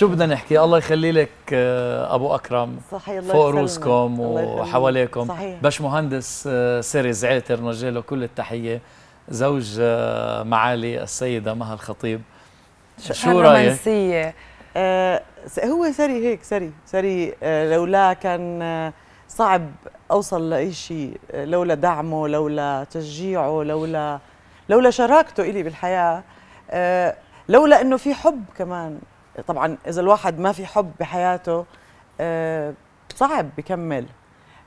شو بدنا نحكي الله يخلي لك آه، ابو اكرم صحيح الله فوق رؤوسكم وحواليكم صحيح. باش مهندس آه، سيري زعاتر نوجه له كل التحيه زوج آه، معالي السيده مها الخطيب شو رايك آه هو سري هيك سري سري آه لولا كان صعب اوصل لاي شيء لولا دعمه لولا تشجيعه لولا لولا شراكته الي بالحياه لولا انه في حب كمان طبعا اذا الواحد ما في حب بحياته آه، صعب بكمل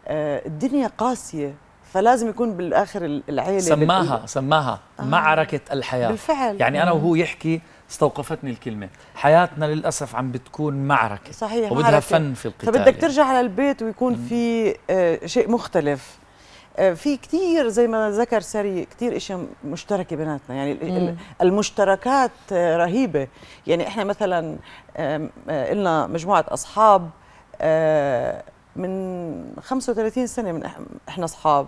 آه، الدنيا قاسيه فلازم يكون بالاخر العيله سماها بال... سماها آه. معركه الحياه بالفعل يعني انا آه. وهو يحكي استوقفتني الكلمه حياتنا للاسف عم بتكون معركه صحيح وبدها معركة. فن في القتال فبدك يعني. ترجع على البيت ويكون في شيء مختلف في كثير زي ما ذكر ساري كثير اشياء مشتركه بيناتنا يعني مم. المشتركات رهيبه يعني احنا مثلا قلنا آه، مجموعه اصحاب آه، من 35 سنه من احنا اصحاب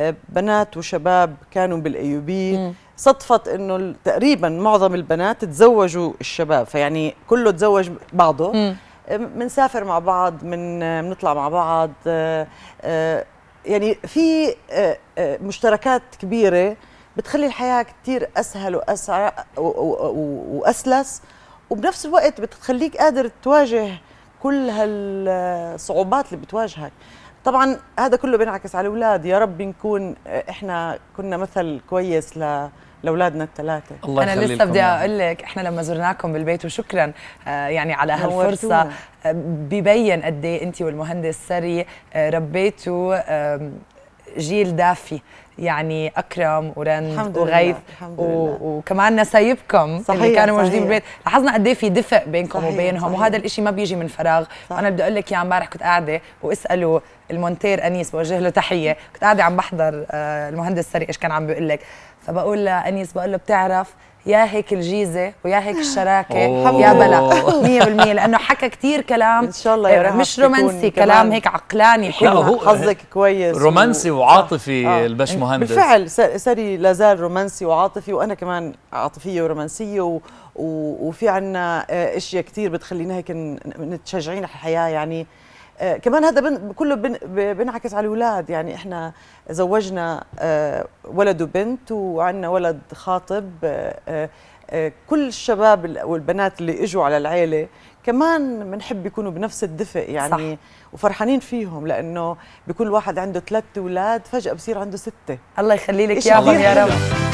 آه، بنات وشباب كانوا بالايوبي صدفت انه تقريبا معظم البنات تزوجوا الشباب فيعني كله تزوج بعضه بنسافر مع بعض من بنطلع مع بعض يعني في آه، آه، مشتركات كبيره بتخلي الحياه كثير اسهل واسرع واسلس وبنفس الوقت بتخليك قادر تواجه كل هالصعوبات اللي بتواجهك طبعا هذا كله بينعكس على الاولاد يا رب نكون آه، احنا كنا مثل كويس لاولادنا الثلاثه الله انا لسه بدي اقول لك احنا لما زرناكم بالبيت وشكرا آه، يعني على هالفرصه آه، ببين قد ايه انت والمهندس سري آه، ربيتوا جيل دافي يعني اكرم ورند وغيث و... وكمان نسايبكم اللي كانوا موجودين بالبيت لاحظنا قد ايه في دفء بينكم صحيح وبينهم صحيح وهذا الشيء ما بيجي من فراغ وانا بدي اقول لك يا امبارح كنت قاعده واساله المونتير انيس بوجه له تحيه كنت قاعده عم بحضر آه، المهندس سري ايش كان عم بيقول لك فبقول لانيس بقول له بتعرف يا هيك الجيزه ويا هيك الشراكه يا بلا 100% لانه حكى كثير كلام ان شاء الله يا آه، مش رومانسي كلام هيك عقلاني حلو هو حظك كويس رومانسي وعاطفي آه. البشمهندس مهندس بالفعل ساري لازال رومانسي وعاطفي وانا كمان عاطفيه ورومانسيه و... و... وفي عنا آه، اشياء كثير بتخلينا هيك متشجعين على الحياه يعني آه، كمان هذا بن كله بن بنعكس على الاولاد يعني احنا زوجنا آه، ولد وبنت وعندنا ولد خاطب كل الشباب والبنات اللي اجوا على العيله كمان بنحب يكونوا بنفس الدفء يعني صح. وفرحانين فيهم لانه بيكون واحد عنده ثلاث اولاد فجاه بصير عنده سته الله يخلي لك يا رب